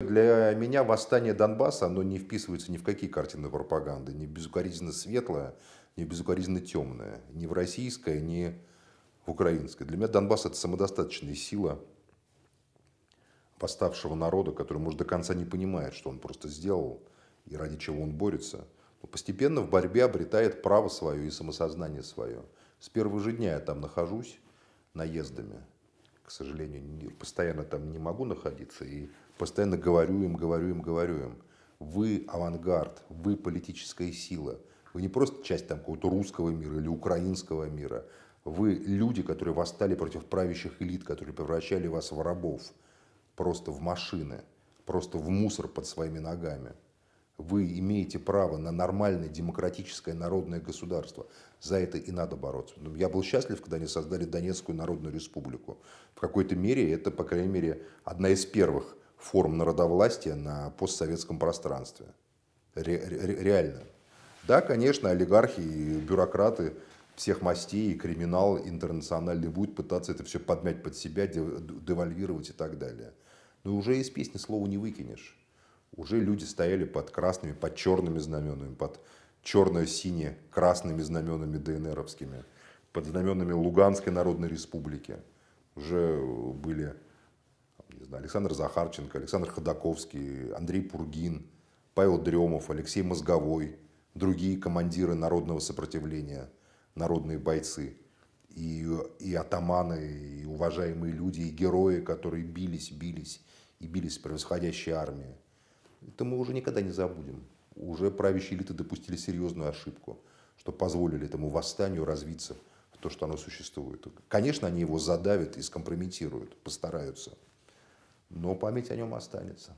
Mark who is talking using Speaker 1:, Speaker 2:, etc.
Speaker 1: Для меня восстание Донбасса, оно не вписывается ни в какие картины пропаганды, ни безукоризненно светлое, ни безукоризненно темное, ни в российское, ни в украинское. Для меня Донбасс – это самодостаточная сила восставшего народа, который, может, до конца не понимает, что он просто сделал и ради чего он борется. Но постепенно в борьбе обретает право свое и самосознание свое. С первого же дня я там нахожусь наездами – к сожалению, постоянно там не могу находиться и постоянно говорю им, говорю им, говорю им. Вы авангард, вы политическая сила. Вы не просто часть там какого-то русского мира или украинского мира. Вы люди, которые восстали против правящих элит, которые превращали вас в рабов, просто в машины, просто в мусор под своими ногами. Вы имеете право на нормальное демократическое народное государство. За это и надо бороться. Ну, я был счастлив, когда они создали Донецкую Народную Республику. В какой-то мере это, по крайней мере, одна из первых форм народовластия на постсоветском пространстве. Ре ре реально. Да, конечно, олигархи и бюрократы всех мастей, и криминал интернациональный будут пытаться это все подмять под себя, девальвировать и так далее. Но уже из песни слова не выкинешь уже люди стояли под красными, под черными знаменами, под черно-сине-красными знаменами ДНРовскими, под знаменами Луганской Народной Республики. Уже были не знаю, Александр Захарченко, Александр Ходаковский, Андрей Пургин, Павел Дремов, Алексей Мозговой, другие командиры народного сопротивления, народные бойцы, и, и атаманы, и уважаемые люди, и герои, которые бились, бились, и бились превосходящей армии. Это мы уже никогда не забудем. Уже правящие элиты допустили серьезную ошибку, что позволили этому восстанию развиться в то, что оно существует. Конечно, они его задавят и скомпрометируют, постараются. Но память о нем останется.